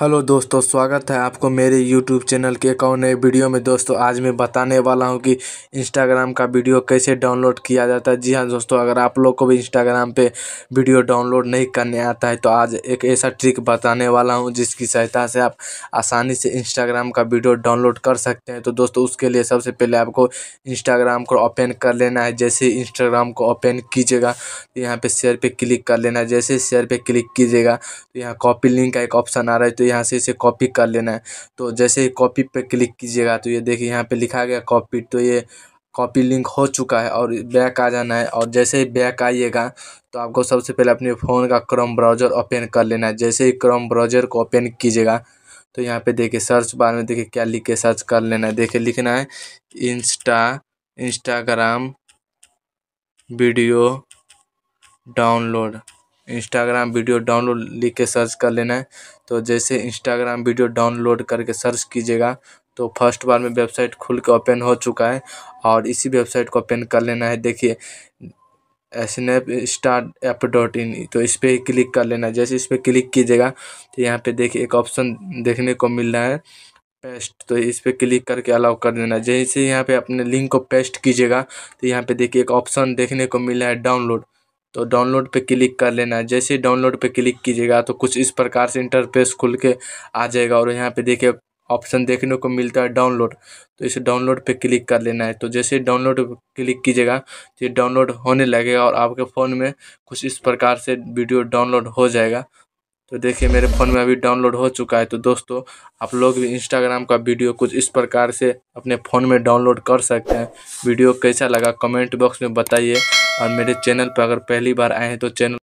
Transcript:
hello दोस्तों स्वागत है आपको मेरे यूट्यूब चैनल के एक और नए वीडियो में दोस्तों आज मैं बताने वाला हूं कि इंस्टाग्राम का वीडियो कैसे डाउनलोड किया जाता है जी हाँ दोस्तों अगर आप लोग को भी इंस्टाग्राम पे वीडियो डाउनलोड नहीं करने आता है तो आज एक ऐसा ट्रिक बताने वाला हूं जिसकी सहायता से आप आसानी से इंस्टाग्राम का वीडियो डाउनलोड कर सकते हैं तो दोस्तों उसके लिए सबसे पहले आपको इंस्टाग्राम को ओपन कर लेना है जैसे इंस्टाग्राम को ओपन कीजिएगा तो यहाँ पर शेयर पर क्लिक कर लेना है जैसे शेयर पर क्लिक कीजिएगा तो यहाँ कॉपी लिंक का एक ऑप्शन आ रहा है तो यहाँ से इसे कॉपी कर लेना है तो जैसे ही कॉपी पे क्लिक कीजिएगा तो ये देखिए यहाँ पे लिखा गया कॉपी तो ये कॉपी लिंक हो चुका है और बैक आ जाना है और जैसे ही बैक आइएगा तो आपको सबसे पहले अपने फ़ोन का क्रोम ब्राउज़र ओपन कर लेना है जैसे ही क्रोम ब्राउज़र को ओपन कीजिएगा तो यहाँ पे देखिए सर्च बार में देखिए क्या लिख के सर्च कर लेना है देखिए लिखना है insta Instagram video download Instagram video download लिख के सर्च कर लेना है तो जैसे इंस्टाग्राम वीडियो डाउनलोड करके सर्च कीजिएगा तो फर्स्ट बार में वेबसाइट खुल के ओपन हो चुका है और इसी वेबसाइट को ओपन कर लेना है देखिए snap start app dot in तो इस पर क्लिक कर लेना है जैसे इस पर क्लिक कीजिएगा तो यहाँ पे देखिए एक ऑप्शन देखने को मिल रहा है पेस्ट तो इस पर क्लिक करके अलाउ कर देना जैसे यहाँ पे अपने लिंक को पेस्ट कीजिएगा तो यहाँ पे देखिए एक ऑप्शन देखने को मिला है डाउनलोड तो डाउनलोड पे क्लिक कर लेना है जैसे ही डाउनलोड पे क्लिक कीजिएगा तो कुछ इस प्रकार से इंटरफेस खुल के आ जाएगा और यहाँ पे देखिए ऑप्शन देखने को मिलता है डाउनलोड तो इसे डाउनलोड पे क्लिक कर लेना है तो जैसे डाउनलोड क्लिक कीजिएगा तो ये डाउनलोड होने लगेगा और आपके फ़ोन में कुछ इस प्रकार से वीडियो डाउनलोड हो जाएगा तो देखिए मेरे फ़ोन में अभी डाउनलोड हो चुका है तो दोस्तों आप लोग भी इंस्टाग्राम का वीडियो कुछ इस प्रकार से अपने फ़ोन में डाउनलोड कर सकते हैं वीडियो कैसा लगा कमेंट बॉक्स में बताइए और मेरे चैनल पर अगर पहली बार आए हैं तो चैनल